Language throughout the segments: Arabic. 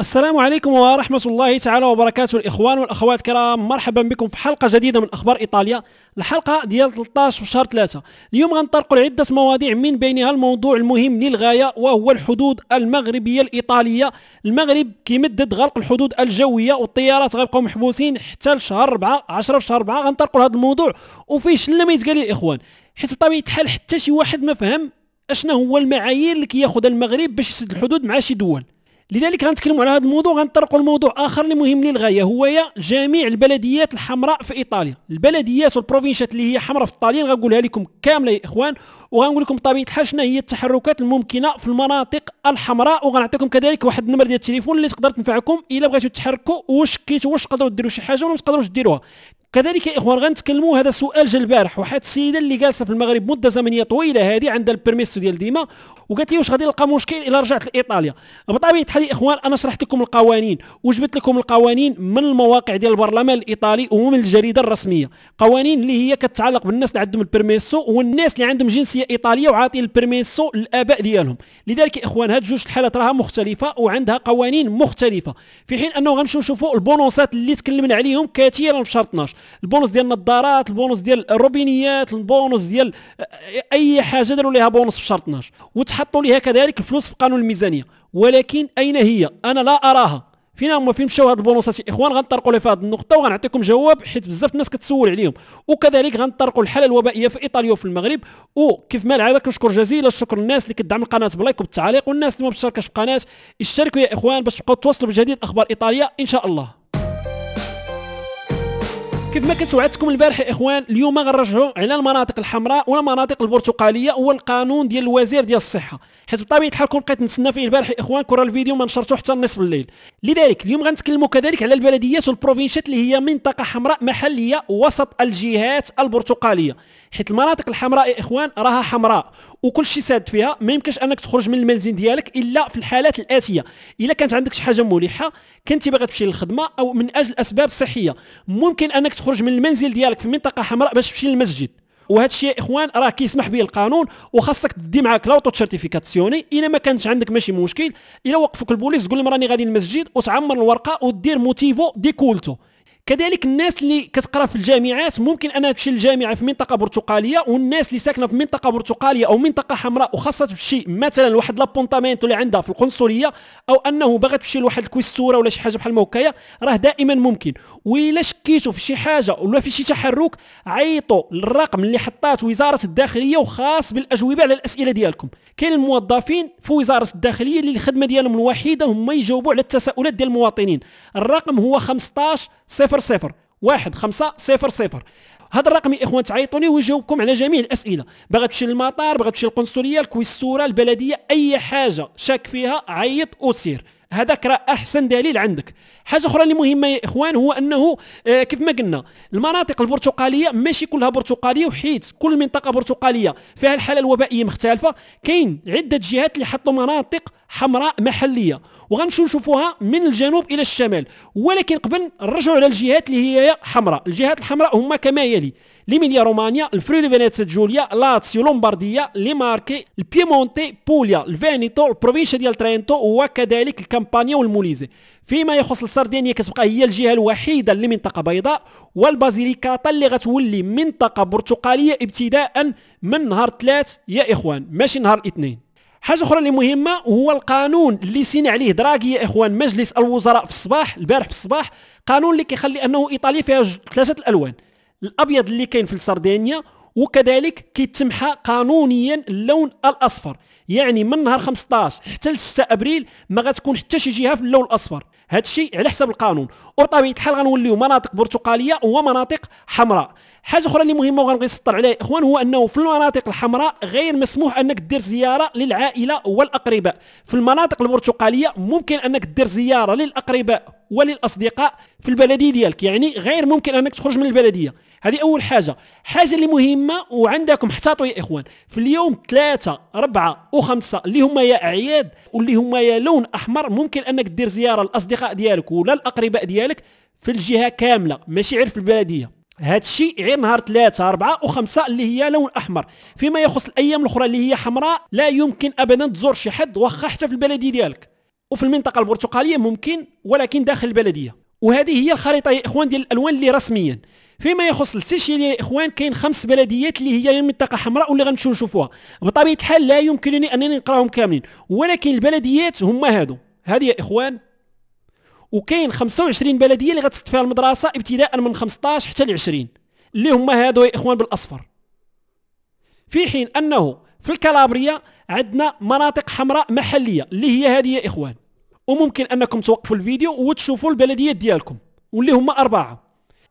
السلام عليكم ورحمة الله تعالى وبركاته الإخوان والأخوات الكرام مرحبا بكم في حلقة جديدة من أخبار إيطاليا الحلقة ديال 13 شهر 3 اليوم غنطرقوا لعدة مواضيع من بينها الموضوع المهم للغاية وهو الحدود المغربية الإيطالية المغرب كيمدد غلق الحدود الجوية والطيارات غيبقوا محبوسين حتى لشهر 4 10 في شهر 4 غنطرقوا لهذا الموضوع وفيه شلة ما يتقال الإخوان حيت بطبيعة الحال حتى شي واحد ما فهم اشنا هو المعايير اللي كياخذها المغرب باش يسد الحدود مع شي دول لذلك غنتكلموا على هذا الموضوع غنطرقوا لموضوع اخر اللي مهم للغايه هو جميع البلديات الحمراء في ايطاليا البلديات والبروفينشات اللي هي حمراء في ايطاليا غنقولها لكم كامله يا اخوان وغنقول لكم بطبيعه الحال شنو هي التحركات الممكنه في المناطق الحمراء وغنعطيكم كذلك واحد النمر ديال التليفون اللي تقدر تنفعكم الا بغيتوا تتحركوا واش كيتوا واش تقدروا ديروا شي حاجه ولا ما تقدروش ديروها كذلك يا اخوان غنتكلموا هذا سؤال جا البارح واحد السيده اللي جالسه في المغرب مده زمنيه طويله هذه عندها البيرميسو ديال ديما وقالت لي واش غادي نلقى مشكل الا رجعت لايطاليا بطبيعه الحال يا اخوان انا شرحت لكم القوانين وجبت لكم القوانين من المواقع ديال البرلمان الايطالي ومن الجريده الرسميه قوانين اللي هي كتعلق بالناس اللي عندهم البرميسو والناس اللي عندهم جنسيه ايطاليه وعاطي البرميسو للاباء ديالهم لذلك يا اخوان هاد جوج الحالات راها مختلفه وعندها قوانين مختلفه في حين انه غنمشيو نشوفوا البونوسات اللي تكلمنا عليهم كثيرا في شهر 12 البونص ديال النظارات البونص ديال الروبينيات البونص ديال آه، اي حاجه داروا ليها بونص في شهر 12 حطوا لها كذلك الفلوس في قانون الميزانيه ولكن اين هي انا لا اراها فينا هما فين مشاو هاد البونصات يا اخوان غنطرقوا لها في هاد النقطه وغنعطيكم جواب حيت بزاف الناس كتسول عليهم وكذلك غنطرقوا الحاله الوبائيه في ايطاليا وفي المغرب وكيف ما العاده كنشكر جزيل الشكر الناس اللي كدعم القناه بلايك وبالتعليق والناس اللي ما بتشاركش القناه اشتركوا يا اخوان باش تبقاو تواصلوا بجديد اخبار ايطاليا ان شاء الله كيف ما كنت وعدتكم البارح يا اخوان اليوم غنرجعوا على المناطق الحمراء والمناطق البرتقاليه والقانون ديال الوزير ديال الصحه حيت بطبيعه الحال كون بقيت نتسنى فيه البارح يا اخوان كره الفيديو ما نشرته حتى نصف الليل لذلك اليوم غنتكلموا كذلك على البلديات والبروفينشات اللي هي منطقه حمراء محليه وسط الجهات البرتقاليه حيت المناطق الحمراء يا اخوان راها حمراء وكل شيء ساد فيها ما يمكنش انك تخرج من المنزل ديالك الا في الحالات الاتيه الا كانت عندك شي حاجه ملحه كنتي باغي تمشي للخدمه او من اجل اسباب صحيه ممكن انك تخرج من المنزل ديالك في منطقه حمراء باش تمشي للمسجد وهذا الشيء يا اخوان راه كيسمح به القانون وخاصك تدي معاك لاوتو سيرتيفيكاسيوني الا ما كانش عندك ماشي مشكل الا وقفوك البوليس تقول لهم راني غادي للمسجد وتعمر الورقه ودير موتيفو ديكولتو كذلك الناس اللي كتقرا في الجامعات ممكن انها تمشي للجامعه في منطقه برتقاليه والناس اللي ساكنه في منطقه برتقاليه او منطقه حمراء وخاصه تمشي مثلا لواحد لابونتامنت اللي عندها في القنصليه او انه باغا تمشي لواحد الكويستوره ولا شي حاجه بحال ما هكايا راه دائما ممكن والا شكيتوا في شي حاجه ولا في شي تحرك عيطوا للرقم اللي حطات وزاره الداخليه وخاص بالاجوبه على الاسئله ديالكم كاين الموظفين في وزاره الداخليه اللي الخدمه ديالهم الوحيده هما يجاوبوا على التساؤلات ديال المواطنين الرقم هو 15 صفر صفر واحد خمسة صفر صفر هذا الرقم اخوان تعيطوني ويجاوبكم على جميع الاسئله باغا تمشي للمطار باغا تمشي للقنصليه الكويسوره البلديه اي حاجه شاك فيها عيط وسير هذاك راه احسن دليل عندك حاجه اخرى اللي مهمه يا اخوان هو انه آه، كيف ما قلنا المناطق البرتقاليه ماشي كلها برتقاليه وحيت كل منطقه برتقاليه فيها الحاله الوبائيه مختلفه كاين عده جهات اللي حطوا مناطق حمراء محليه وغنمشيو نشوفوها من الجنوب الى الشمال ولكن قبل نرجعوا على الجهات اللي هي حمراء الجهات الحمراء هما كما يلي ليميليا رومانيا الفريولي فينيتس جوليا لاتسيو لومبارديا لي ماركي البيمونتي بوليا الفينيتو البروفينشا ديال ترينتو وكذلك كامبانيا والموليزي فيما يخص السردينيا كتبقى هي الجهه الوحيده اللي منطقه بيضاء والبازيليكاتا اللي غتولي منطقه برتقاليه ابتداء من نهار ثلاث يا اخوان ماشي نهار الاثنين حاجه اخرى اللي مهمه هو القانون اللي سين عليه دراغي يا اخوان مجلس الوزراء في الصباح البارح في الصباح قانون اللي كيخلي انه ايطاليا فيها ثلاثه الالوان الابيض اللي كاين في السردينيا وكذلك كيتمحى قانونيا اللون الاصفر يعني من نهار 15 حتى ل 6 ابريل ما غتكون حتى شي جهه في اللون الاصفر هذا الشيء على حسب القانون وبطبيعه الحال غنوليو مناطق برتقاليه ومناطق حمراء حاجه اخرى اللي مهمه وغنبغي نسطر عليها اخوان هو انه في المناطق الحمراء غير مسموح انك دير زياره للعائله والاقرباء في المناطق البرتقاليه ممكن انك دير زياره للاقرباء وللاصدقاء في البلديه ديالك يعني غير ممكن انك تخرج من البلديه هذه اول حاجه حاجه اللي مهمه وعندكم احتاطوا يا اخوان في اليوم ثلاثة أربعة وخمسة اللي هما يا أعياد واللي هما يا لون أحمر ممكن أنك دير زيارة للأصدقاء ديالك ولا الأقرباء ديالك في الجهة كاملة ماشي غير في البلدية هذا الشيء غير نهار ثلاثة أربعة وخمسة اللي هي لون أحمر فيما يخص الأيام الأخرى اللي هي حمراء لا يمكن أبدا تزور شي حد وخا حتى في البلدية ديالك وفي المنطقة البرتقالية ممكن ولكن داخل البلدية وهذه هي الخريطة يا إخوان ديال الألوان اللي رسميا فيما يخص السيشيل يا اخوان كاين خمس بلديات اللي هي منطقه حمراء واللي غنمشيو نشوفوها بطبيعه الحال لا يمكنني انني نقراهم كاملين ولكن البلديات هما هادو هذه يا اخوان وكاين 25 بلديه اللي غتصد فيها المدرسه ابتداء من 15 حتى ل 20 اللي هما هادو يا اخوان بالاصفر في حين انه في الكالابريا عندنا مناطق حمراء محليه اللي هي هذه يا اخوان وممكن انكم توقفوا الفيديو وتشوفوا البلديات ديالكم واللي هما اربعه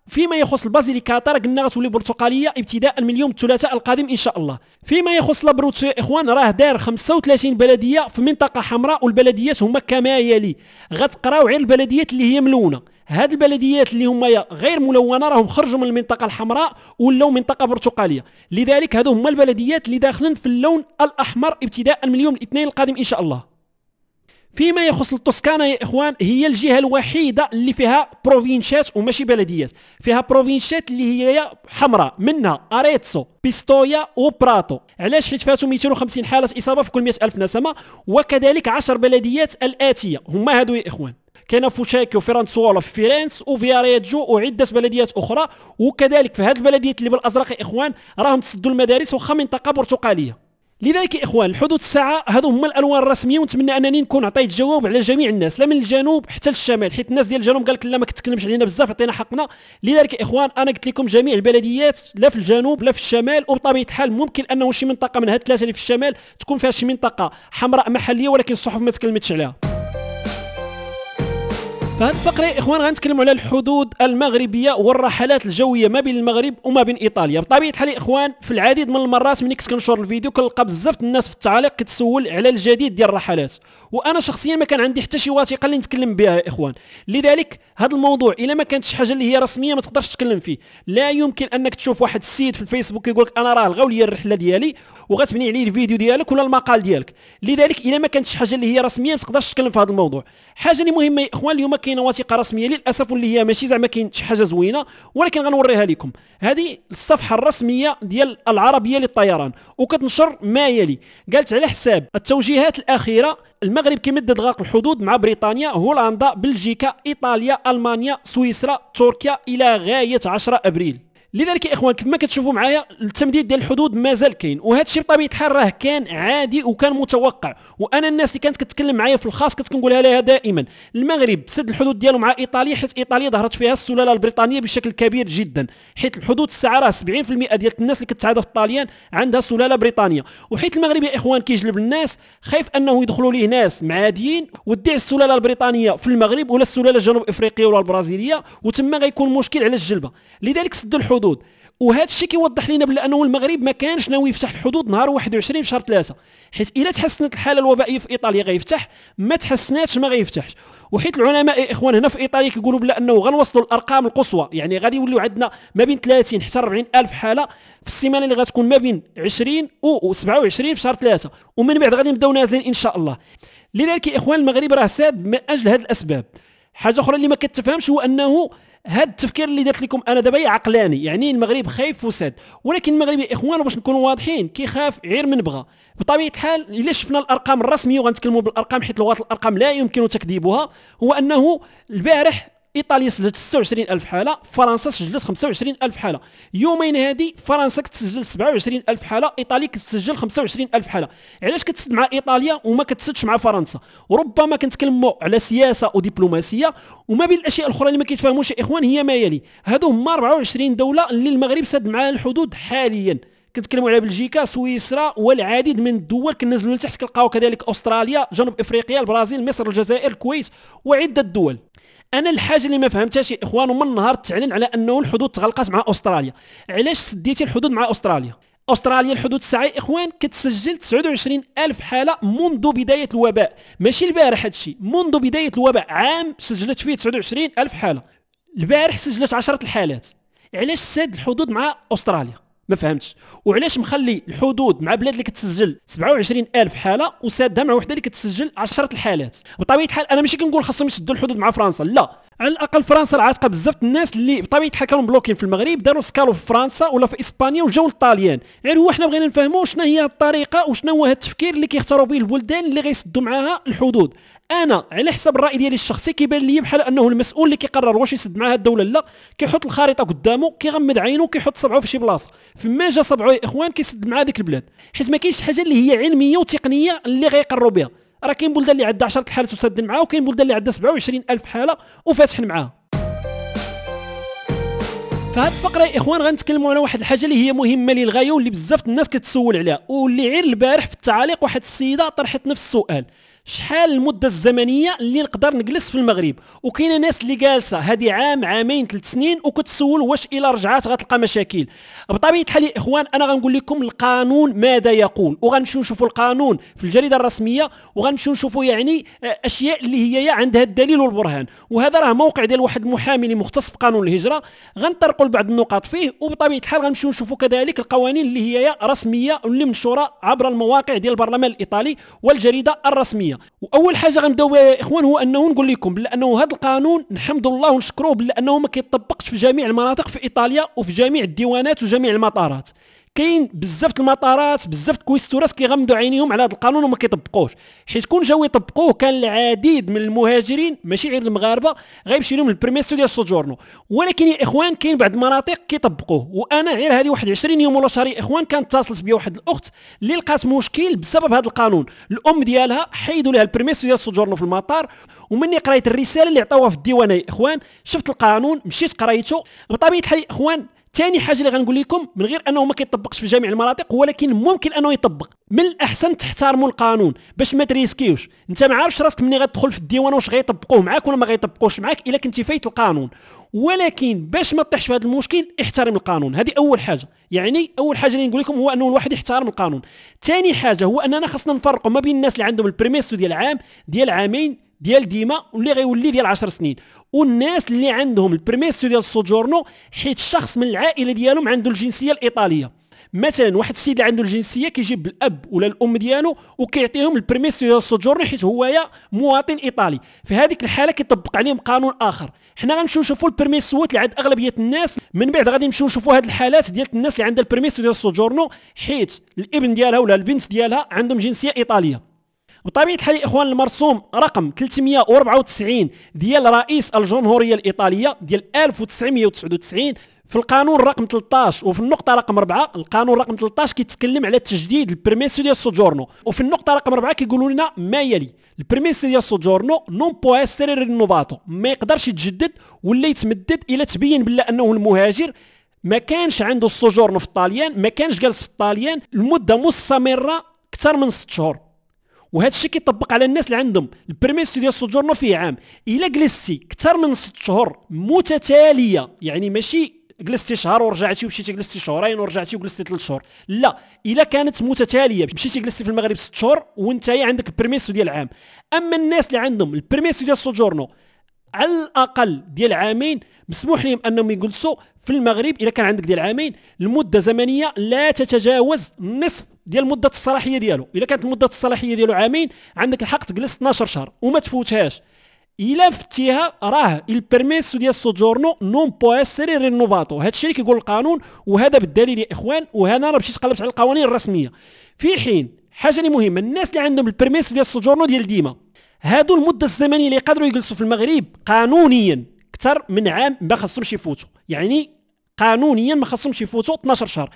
فيما يخص البازيليكاتا راه قلنا غتولي برتقاليه ابتداء من اليوم الثلاثاء القادم ان شاء الله فيما يخص لابروتسو يا اخوان راه داير 35 بلديه في منطقه حمراء والبلديات هما كما يلي غتقراو غير البلديات اللي هي ملونه هاد البلديات اللي هما غير ملونه راهم خرجوا من المنطقه الحمراء ولاو منطقه برتقاليه لذلك هادو هما البلديات اللي داخلين في اللون الاحمر ابتداء من اليوم الاثنين القادم ان شاء الله فيما يخص التوسكانا يا اخوان هي الجهه الوحيده اللي فيها بروفينشات وماشي بلديات فيها بروفينشات اللي هي حمراء منها اريتسو بيستويا وبراتو علاش حيت فاتوا 250 حاله اصابه في كل 100 الف نسمه وكذلك 10 بلديات الاتيه هما هادو يا اخوان كاين فوشاكيو فرانسولا في فيرنس وفياريجو وعده بلديات اخرى وكذلك في هاد البلديات اللي بالازرق يا اخوان راهم تسدوا المدارس واخا منطقه برتقاليه لذلك يا اخوان الحدود الساعه هذو هما الالوان الرسميه ونتمنى انني نكون عطيت جواب على جميع الناس لا من الجنوب حتى للشمال حيت الناس ديال الجنوب قالك لا ما كتكلمش علينا بزاف عطينا حقنا لذلك يا اخوان انا قلت لكم جميع البلديات لا في الجنوب لا في الشمال وبطبيعه الحال ممكن انه شي منطقه من هاد الثلاثه اللي في الشمال تكون فيها شي منطقه حمراء محليه ولكن الصحف ما تكلمتش عليها فهاد الفقره يا اخوان غنتكلموا على الحدود المغربيه والرحلات الجويه ما بين المغرب وما بين ايطاليا بطبيعه الحال يا اخوان في العديد من المرات ملي كنت كنشر الفيديو كنلقى بزاف الناس في التعاليق كتسول على الجديد ديال الرحلات وانا شخصيا ما كان عندي حتى شي وثيقه اللي نتكلم بها يا اخوان لذلك هذا الموضوع الا ما كانتش حاجه اللي هي رسميه ما تقدرش تتكلم فيه لا يمكن انك تشوف واحد السيد في الفيسبوك يقول لك انا راه لغاو لي الرحله ديالي وغتبني عليه الفيديو ديالك ولا المقال ديالك لذلك الا ما كانتش حاجه اللي هي رسميه ما تقدرش تتكلم في هذا الموضوع حاجه اللي مهمه يا اخوان اليوم كاينه وثيقه رسميه للاسف اللي هي ماشي زعما كاين شي حاجه زوينه ولكن غنوريها لكم هذه الصفحه الرسميه ديال العربيه للطيران وكتنشر ما يلي قالت على حساب التوجيهات الاخيره المغرب كيمدد غلق الحدود مع بريطانيا هولندا بلجيكا ايطاليا المانيا سويسرا تركيا الى غايه 10 ابريل لذلك يا اخوان كما كتشوفوا معايا التمديد ديال الحدود مازال كاين وهذا الشيء بطبيعه الحال راه كان عادي وكان متوقع وانا الناس اللي كانت كتكلم معايا في الخاص كنت كنقولها لها دائما المغرب سد الحدود ديالو مع ايطاليا حيت ايطاليا ظهرت فيها السلاله البريطانيه بشكل كبير جدا حيت الحدود الساعه راه 70% ديال الناس اللي كتعادى في الطاليان عندها سلاله بريطانيه وحيت المغرب يا اخوان كيجلب الناس خايف انه يدخلوا ليه ناس معاديين ودي السلاله البريطانيه في المغرب ولا السلاله الجنوب افريقيه ولا البرازيليه وتما غيكون مشكل على الجلبه لذلك سد الحدود الحدود وهذا الشيء كيوضح لنا بانه المغرب ما كانش ناوي يفتح الحدود نهار 21 شهر 3 حيت الا تحسنت الحاله الوبائيه في ايطاليا غيفتح ما تحسناتش ما غيفتحش وحيت العلماء اخوان هنا في ايطاليا كيقولوا بلا انه غنوصلوا الارقام القصوى يعني غادي يوليو عندنا ما بين 30 حتى 40 الف حاله في السيمانه اللي غتكون ما بين 20 و 27 في شهر 3 ومن بعد غادي نبداو نازلين ان شاء الله لذلك اخوان المغرب راه ساد من اجل هذه الاسباب حاجه اخرى اللي ما كتفهمش هو انه هذا التفكير اللي درت لكم انا دابا عقلاني يعني المغرب خايف وساد ولكن المغرب يا اخوان باش نكونوا واضحين كيخاف غير من بغى بطبيعه الحال الا شفنا الارقام الرسميه وغنتكلموا بالارقام حيت لغه الارقام لا يمكن تكذيبها هو انه البارح ايطاليا سجلت 26000 حاله فرنسا سجلت 25000 حاله يومين هادي فرنسا كتسجل 27000 حاله ايطاليا كتسجل 25000 حاله علاش كتسد مع ايطاليا وما كتسدش مع فرنسا ربما كنتكلموا على سياسه ودبلوماسيه وما بين الاشياء الاخرى اللي ما كيتفهموش يا اخوان هي ما يلي هادو هما 24 دوله اللي المغرب سد معاها الحدود حاليا كنتكلموا على بلجيكا سويسرا والعديد من الدول كنزلوا لتحت كنلقاو كذلك استراليا جنوب افريقيا البرازيل مصر الجزائر الكويت وعده دول انا الحاجه اللي ما فهمتهاش يا اخوان ومن نهار تعلن على انه الحدود تغلقات مع استراليا علاش سديتي الحدود مع استراليا استراليا الحدود الساعه يا اخوان كتسجل 29 الف حاله منذ بدايه الوباء ماشي البارح هادشي منذ بدايه الوباء عام سجلت فيه 29 الف حاله البارح سجلت 10 الحالات علاش سد الحدود مع استراليا ما فهمتش وعلاش مخلي الحدود مع بلاد اللي كتسجل 27000 حاله وسادها مع وحده اللي كتسجل 10 الحالات بطبيعه الحال انا ماشي كنقول خاصهم يسدوا الحدود مع فرنسا لا على الاقل فرنسا العاتقه بزاف الناس اللي بطبيعه الحال كانوا مبلوكين في المغرب داروا سكالو في فرنسا ولا في اسبانيا وجاو للطاليان غير يعني هو حنا بغينا نفهموا شنو هي الطريقه وشنو هو التفكير اللي كيختاروا به البلدان اللي غيسدوا معاها الحدود انا على حسب الراي ديالي الشخصي كيبان لي بحال انه المسؤول اللي كيقرر واش يسد هاد الدوله لا كيحط الخريطه قدامه كيغمد عينه كيحط صبعه في شي بلاصه فما جا صبعه يا اخوان كيسد مع ديك البلاد حيت ما كاينش حاجه اللي هي علميه وتقنيه اللي غيقروا بها راه كاين بلدان اللي عندها 10 الحالات وسد معاها وكاين بلدان اللي عندها الف حاله وفاتح معاها فهاد الفقره يا اخوان غنتكلموا على واحد الحاجه اللي هي مهمه للغايه واللي بزاف الناس كتسول عليها واللي غير البارح في التعاليق واحد السيده طرحت نفس السؤال شحال المده الزمنيه اللي نقدر نجلس في المغرب وكاينه ناس اللي جالسه هذه عام عامين ثلاث سنين وكتسول واش الا رجعات غتلقى مشاكل بطبيعه الحال يا اخوان انا غنقول لكم القانون ماذا يقول وغنمشيو نشوفوا القانون في الجريده الرسميه وغنمشيو نشوفوا يعني آه، اشياء اللي هي عندها الدليل والبرهان وهذا راه موقع ديال واحد المحامي اللي مختص في قانون الهجره غنطرقوا لبعض النقاط فيه وبطبيعه الحال غنمشيو نشوفوا كذلك القوانين اللي هي رسميه واللي منشوره عبر المواقع ديال البرلمان الايطالي والجريده الرسميه واول حاجه غنبداو بها يا اخوان هو انه نقول لكم بانه هذا القانون نحمد الله ونشكروه بانه ما كيطبقش في جميع المناطق في ايطاليا وفي جميع الديوانات وجميع المطارات كاين بزاف المطارات بزاف الكويستورات كيغمدوا عينيهم على هذا القانون وما كيطبقوش حيت كون جاو يطبقوه كان العديد من المهاجرين ماشي غير المغاربه غيمشي لهم البريميسو ديال سوجورنو ولكن يا اخوان كاين بعض المناطق كيطبقوه وانا غير هذه واحد 20 يوم ولا شهر يا اخوان كانت اتصلت بيا واحد الاخت اللي لقات مشكل بسبب هذا القانون الام ديالها حيدوا لها البريميسو ديال سوجورنو في المطار ومني قريت الرساله اللي عطاوها في الديوانيه اخوان شفت القانون مشيت قريته بطبيعه الحال اخوان ثاني حاجه اللي غنقول لكم من غير انه ما كيطبقش في جميع المناطق ولكن ممكن انه يطبق من الاحسن تحترموا القانون باش ما تريسكيوش انت ما عارفش راسك مني غتدخل في الديوان واش غيطبقوه معاك ولا ما غيطبقوش معاك الا كنتي فايت القانون ولكن باش ما تطيحش في هذا المشكل احترم القانون هذه اول حاجه يعني اول حاجه اللي نقول لكم هو انه الواحد يحترم القانون ثاني حاجه هو اننا خصنا نفرقوا ما بين الناس اللي عندهم البريميسو ديال عام ديال عامين ديال ديما واللي غيولي ديال 10 سنين والناس اللي عندهم البريميسيو ديال السوجورنو حيت شخص من العائله ديالهم عنده الجنسيه الايطاليه مثلا واحد السيد اللي عنده الجنسيه كيجيب الاب ولا الام ديالو وكيعطيهم البريميسيو ديال السوجورنو حيت هويا مواطن ايطالي في هذيك الحاله كيطبق عليهم قانون اخر حنا غنمشيو نشوفوا البرميسيوات اللي عند اغلبيه الناس من بعد غادي نمشيو نشوفوا هاد الحالات ديال الناس اللي عندها البريميسيو ديال السوجورنو حيت الابن ديالها ولا البنت ديالها عندهم جنسيه ايطاليه بطبيعه الحال اخوان المرسوم رقم 394 ديال رئيس الجمهوريه الايطاليه ديال 1999 في القانون رقم 13 وفي النقطه رقم 4 القانون رقم 13 كيتكلم على تجديد البرميسو ديال سوجورنو وفي النقطه رقم 4 كيقولوا لنا ما يلي البرميسو ديال سوجورنو نون بو اسيري رينوفاتو ما يقدرش يتجدد ولا يتمدد الا تبين بلا انه المهاجر ما كانش عنده السوجورنو في الطاليان ما كانش جالس في الطاليان لمده مستمره اكثر من 6 شهور وهذا الشيء كيطبق على الناس اللي عندهم البريميس ديال السوجورنو فيه عام الا جلستي اكثر من 6 شهور متتاليه يعني ماشي جلستي شهر ورجعتي ومشيتي جلستي شهرين ورجعتي وجلستي ثلاث شهور لا الا كانت متتاليه مشيتي جلستي في المغرب 6 شهور وانت عندك البريميس ديال عام اما الناس اللي عندهم البريميس ديال السوجورنو على الاقل ديال عامين مسموح لهم انهم يجلسوا في المغرب اذا كان عندك ديال عامين المده زمنيه لا تتجاوز نصف ديال مده الصلاحيه ديالو اذا كانت مده الصلاحيه ديالو عامين عندك الحق تجلس 12 شهر وما تفوتهاش الا فتيها راه البيرميس ديال سوجورنو نون بو اسري رينوفاتو هذا الشيء اللي كيقول القانون وهذا بالدليل يا اخوان وهنا انا مشيت قلبت على القوانين الرسميه في حين حاجه اللي مهمه الناس اللي عندهم البيرميس ديال سوجورنو ديال ديما هادو المده الزمنيه اللي يقدروا يجلسوا في المغرب قانونيا اكثر من عام ما خصهمش يفوتوا يعني قانونيا ما خصهمش يفوتوا 12 شهر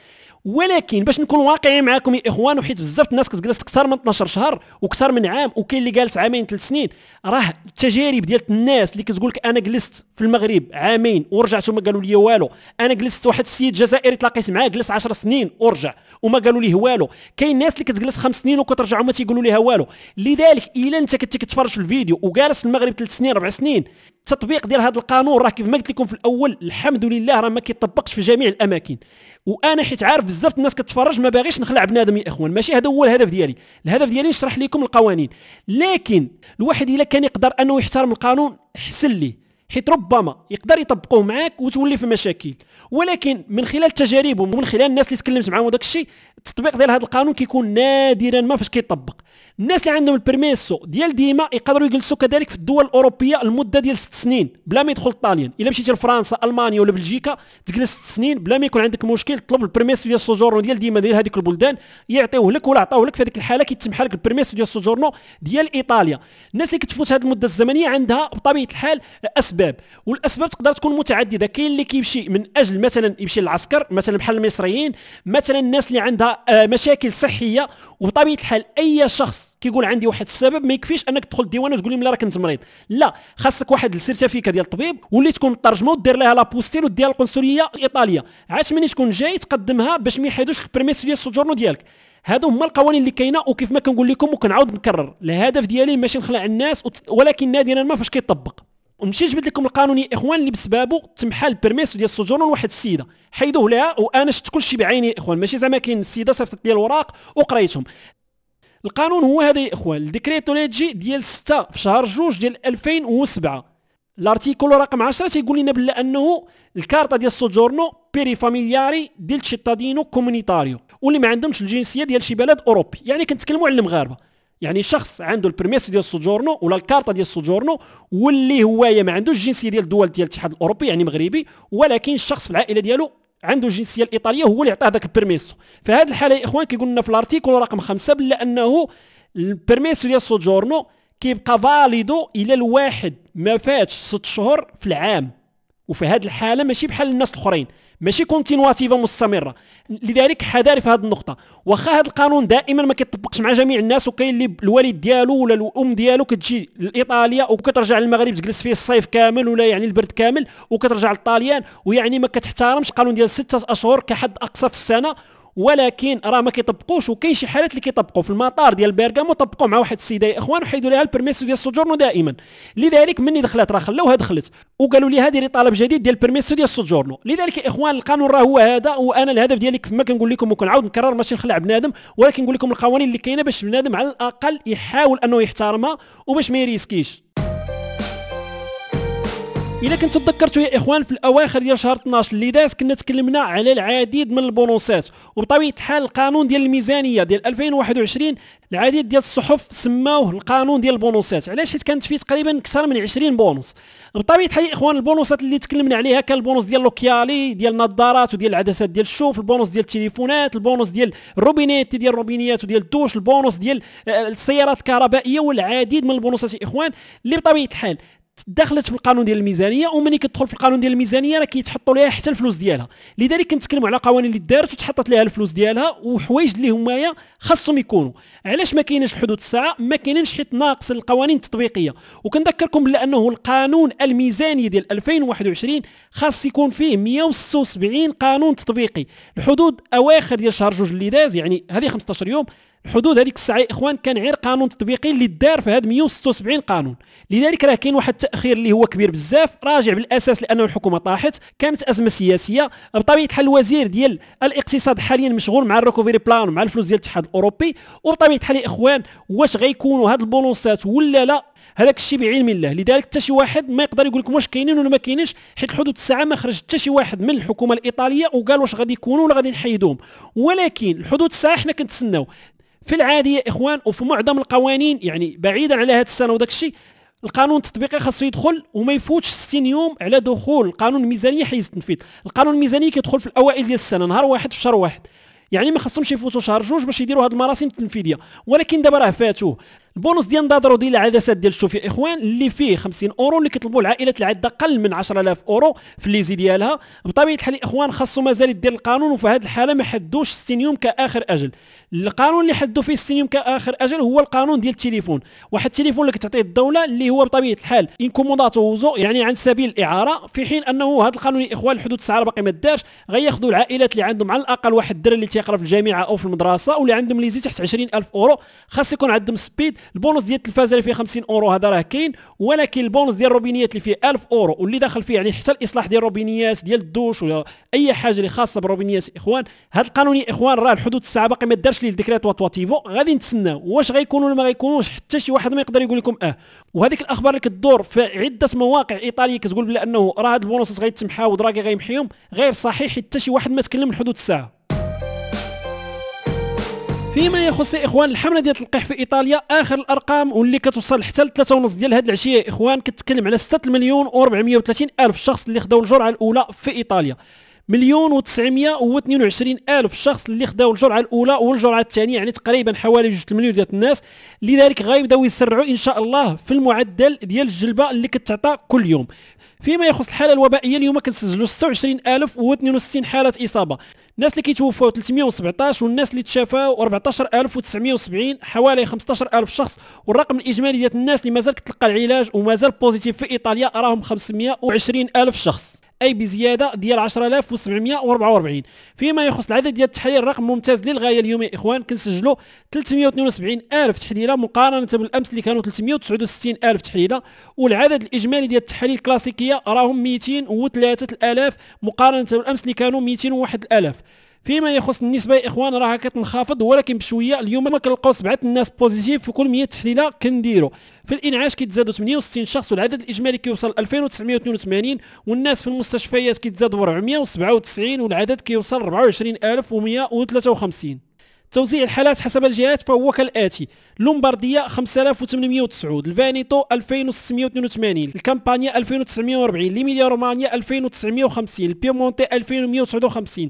ولكن باش نكون واقعي معاكم يا اخوان وحيت بزاف الناس كتجلس اكثر من 12 شهر وكثر من عام وكاين اللي جالس عامين ثلاث سنين راه التجارب ديال الناس اللي كتقول لك انا جلست في المغرب عامين ورجعت وما قالوا لي والو انا جلست واحد السيد جزائري تلاقيت معاه جلس 10 سنين ورجع وما قالوا ليه والو كاين ناس اللي كتجلس خمس سنين وكترجع وما تيقولوا ليها والو لذلك الا انت كنت كتفرج في الفيديو وجالس في المغرب ثلاث سنين اربع سنين التطبيق ديال هذا القانون راه كيف ما قلت لكم في الاول الحمد لله راه ما كيطبقش في جميع الاماكن وانا حيت عارف بزاف الناس كتفرج ما باغيش نخلع بنادم يا اخوان ماشي هذا هو الهدف ديالي الهدف ديالي نشرح لكم القوانين لكن الواحد الا كان يقدر انه يحترم القانون حسن ليه حيت ربما يقدر يطبقوه معاك وتولي في مشاكل ولكن من خلال تجاربهم ومن خلال الناس اللي تكلمت معاهم وداك الشيء التطبيق ديال هذا القانون كيكون نادرا ما فاش كيطبق الناس اللي عندهم البرميسو ديال ديما يقدروا يجلسوا كذلك في الدول الاوروبيه المده ديال ست سنين بلا ما يدخل طاليان الا مشيتي لفرنسا المانيا ولا بلجيكا تجلس ست سنين بلا ما يكون عندك مشكل تطلب البرميسو ديال السوجورنو ديال ديما ديال هذيك البلدان يعطيوه لك ولا عطاوه لك في هذيك الحاله كيتسمح لك البرميسو ديال السوجورنو ديال ايطاليا الناس اللي كتفوت هذه المده الزمنيه عندها بطبيعه الحال اسباب والاسباب تقدر تكون متعدده كاين اللي كيمشي من اجل مثلا يمشي للعسكر مثلا بحال المصريين مثلا الناس اللي عندها آه، مشاكل صحيه وبطبيعه الحال اي شخص كيقول عندي واحد السبب ما يكفيش انك تدخل الديوانه وتقول لهم لا راه كنت مريض لا خاصك واحد السيرتيفيكا ديال الطبيب واللي تكون مترجمه ودير لها لابوستيل وديها القنصليه الايطاليه عاد ملي تكون جاي تقدمها باش ما يحيدوش البرميسيو ديال السوجورنو ديالك هادو هما القوانين اللي كاينه وكيف ما كنقول لكم وكنعاود نكرر الهدف ديالي ماشي نخلع الناس ولكن نادرا ما فاش كيطبق ومشي جبد لكم القانون يا اخوان اللي بسبابه تمحى البرميس ديال السجون لواحد السيده حيدوه لها وانا شفت كلشي بعيني يا اخوان ماشي زعما كاين السيده صيفطت لي الوراق وقريتهم القانون هو هذا يا اخوان الديكريتولوجي ديال 6 في شهر جوج ديال 2007 الارتيكول رقم 10 تيقول لنا بلا انه الكارطه ديال السوجورنو بيري فاميلياري ديال تشيتادينو كومونيتاريو واللي ما عندهمش الجنسيه ديال شي بلد اوروبي يعني كنتكلموا على المغاربه يعني شخص عنده البريميس ديال سوجورنو ولا الكارطه ديال سوجورنو واللي هوايا ما عندوش الجنسيه ديال الدول ديال الاتحاد الاوروبي يعني مغربي ولكن الشخص في العائله ديالو عنده الجنسيه الايطاليه هو اللي عطاه داك في هذه الحاله يا اخوان كيقول لنا في الارتيكل رقم خمسة بلا انه البريميس ديال سوجورنو كيبقى فاليدو الى الواحد ما فاتش ست شهور في العام وفي هذه الحاله ماشي بحال الناس الاخرين ماشي كونتينواتيفه مستمره لذلك حذر في هذه النقطه واخا هذا القانون دائما ما كيطبقش مع جميع الناس وكاين اللي الوالد ديالو ولا الام ديالو كتجي لايطاليا وكترجع للمغرب تجلس فيه الصيف كامل ولا يعني البرد كامل وكترجع للطاليان ويعني ما كتحترمش قانون ديال ستة اشهر كحد اقصى في السنه ولكن راه ما كيطبقوش وكاين شي حالات اللي كيطبقوا في المطار ديال بيرغامو طبقوا مع واحد السيده يا اخوان وحيدوا لها البيرميسيو ديال السجورنو دائما لذلك مني دخلت راه خلاوها دخلت وقالوا لي هذه طلب جديد ديال البيرميسو ديال السجورنو لذلك يا اخوان القانون راه هو هذا وانا الهدف ديالي كيف ما كنقول لكم وكنعاود نكرر ماشي نخلع بنادم ولكن نقول لكم القوانين اللي كاينه باش بنادم على الاقل يحاول انه يحترمها وباش ما يريسكيش الا كنت تذكرتوا يا اخوان في الاواخر ديال شهر 12 اللي داز كنا تكلمنا على العديد من البونوسات وبطبيعه الحال القانون ديال الميزانيه ديال 2021 العديد ديال الصحف سماوه القانون ديال البونوسات علاش حيت كانت فيه تقريبا اكثر من 20 بونص بطبيعه الحال يا اخوان البونوسات اللي تكلمنا عليها كان البونص ديال لوكيالي ديال النظارات وديال العدسات ديال الشوف البونص ديال التليفونات البونص ديال الروبينيت ديال الروبينيات وديال الدوش البونص ديال آه، السيارات الكهربائيه والعديد من البونصات يا اخوان اللي بطبيعه الحال دخلت في القانون ديال الميزانيه ومني كتدخل في القانون ديال الميزانيه راه كيتحطوا ليها حتى الفلوس ديالها لذلك كنتكلموا على قوانين اللي دارت وتحطت ليها الفلوس ديالها وحوايج اللي همايا خاصهم يكونوا علاش ما كاينش الحدود الساعه ما كاينش حيت ناقص القوانين التطبيقيه وكنذكركم بانه القانون الميزاني ديال 2021 خاص يكون فيه 176 قانون تطبيقي الحدود اواخر ديال شهر جوج اللي داز يعني هذه 15 يوم حدود هذيك الساعه يا اخوان كان غير قانون تطبيقي اللي دار في هاد 176 قانون لذلك راه كاين واحد التاخير اللي هو كبير بزاف راجع بالاساس لانه الحكومه طاحت كانت ازمه سياسيه بطبيعه الحال الوزير ديال الاقتصاد حاليا مشغول مع الريكوفري بلان ومع الفلوس ديال الاتحاد الاوروبي وبطبيعه الحال يا اخوان واش غيكونوا هاد البونصات ولا لا هذاك الشيء بعلم الله لذلك حتى شي واحد ما يقدر يقول لكم واش كاينين ولا ما كاينينش حيت حدود الساعه ما خرج حتى شي واحد من الحكومه الايطاليه وقال واش غادي يكونوا ولا غادي نحيدوهم ولكن حدود الساعه حنا كنتسناو في العادي يا اخوان وفي معظم القوانين يعني بعيدا على هذه السنه وداك الشيء القانون التطبيقي خاصو يدخل وما يفوتش 60 يوم على دخول القانون الميزانيه حيز التنفيذ القانون الميزانيه كيدخل في الاوائل ديال السنه نهار واحد في شهر واحد يعني ما خصهمش يفوتوا شهر جوج باش يديروا هاد المراسم التنفيذيه ولكن دابا راه فاتوه البونص ديال نضروا ديال العدسات ديال, الشوف يا اخوان اللي فيه 50 اورو اللي كيطلبوا العائلات العده اقل من 10000 اورو في الليزي ديالها بطبيعه الحال اخوان خاصو مازال يدير القانون وفي هذه الحاله ما حدوش 60 يوم كاخر اجل القانون اللي حدو فيه 60 يوم كاخر اجل هو القانون ديال التليفون واحد التليفون اللي كتعطيه الدوله اللي هو بطبيعه الحال انكوموداتو يعني عن سبيل الاعاره في حين انه هذا القانون يا اخوان الحدود السعر باقي ما دارش غياخذوا العائلات اللي عندهم على الاقل واحد الدري اللي تيقرا في الجامعه او في المدرسه واللي عندهم ليزي تحت 20000 اورو خاص يكون عندهم سبيد البونص ديال التلفازه اللي فيه 50 اورو هذا راه كاين ولكن البونص ديال الروبينيات اللي فيه 1000 اورو واللي داخل فيه يعني حتى الاصلاح ديال الروبينيات ديال الدوش ولا اي حاجه اللي خاصه بالروبينيات اخوان هذا القانون يا اخوان راه الحدود الساعه باقي ما دارش ليه الديكريت واتواتيفو غادي نتسناو واش غيكونوا ولا ما غيكونوش حتى شي واحد ما يقدر يقول لكم اه وهذيك الاخبار اللي كتدور في عده مواقع ايطاليه كتقول بلا انه راه هاد البونص غيتمحاو ودراكي غيمحيهم غير صحيح حتى شي واحد ما تكلم الحدود الساعه فيما يخص اخوان الحمله ديال القح في ايطاليا اخر الارقام واللي كتوصل حتى ل ونص ديال هذه العشيه اخوان كتكلم على 6 مليون و430 الف شخص اللي خداو الجرعه الاولى في ايطاليا مليون و922 الف شخص اللي خداو الجرعه الاولى والجرعه الثانيه يعني تقريبا حوالي 2 مليون ديال الناس لذلك غيبداو يسرعوا ان شاء الله في المعدل ديال الجلبه اللي كتعطى كل يوم فيما يخص الحاله الوبائيه اليوم كنسجلوا 26062 حاله اصابه الناس اللي كيتوفاو 317 والناس اللي تشافاو 14970 حوالي 15000 شخص والرقم الاجمالي ديال الناس اللي مازال كتلقى العلاج ومازال بوزيتيف في ايطاليا راهم 520000 شخص اي بزياده ديال 10744 فيما يخص العدد ديال التحاليل رقم ممتاز للغايه اليوم يا اخوان كنسجلوا 372 الف تحليله مقارنه بالامس اللي كانوا 369 الف تحليله والعدد الاجمالي ديال التحاليل الكلاسيكيه راهم 203 الاف مقارنه بالامس اللي كانوا 201 الاف فيما يخص النسبه يا اخوان راها كتنخفض ولكن بشويه اليوم ما كنلقاو سبعه الناس بوزيتيف في كل 100 تحليله كنديرو في الانعاش كيتزادوا 68 شخص والعدد الاجمالي كيوصل 2982 والناس في المستشفيات كيتزادوا 497 والعدد كيوصل 24153 توزيع الحالات حسب الجهات فهو كالاتي لومبارديا 5809 الفانيتو 2682 الكامبانيا 2940 ليميليا رومانيا 2950 البيمونتي 2159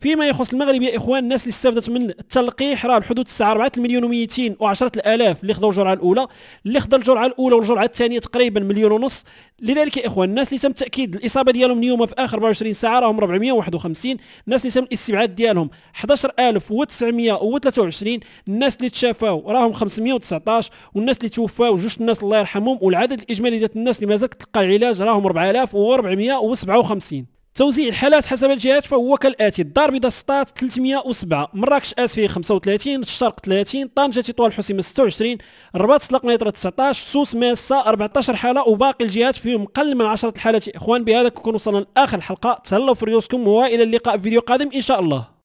فيما يخص المغرب يا اخوان الناس اللي استفدت من التلقيح راه بحدود الساعه 4 المليون و200 و10 الالاف اللي خذوا الجرعه الاولى اللي خذا الجرعه الاولى والجرعه الثانيه تقريبا مليون ونص لذلك يا اخوان الناس اللي تم تاكيد الاصابه ديالهم اليوم في اخر 24 ساعه راهم 451 الناس اللي تم الاستبعاد ديالهم 11923 الناس اللي تشافاو راهم 519 والناس اللي توفاو جوج الناس الله يرحمهم والعدد الاجمالي ديال الناس اللي مازال تلقى العلاج راهم 4457 توزيع الحالات حسب الجهات فهو كالاتي الدار بيضاء 16 307 مراكش اسفي 35 الشرق 30 طنجه طوال الحسيمه 26 الرباط سلق ميطرة 19 سوس ماسة 14 حالة وباقي الجهات فيهم قل من 10 الحالات اخوان بهذا كنكون وصلنا لاخر الحلقة تهلاو في ريوسكم والى اللقاء في فيديو قادم ان شاء الله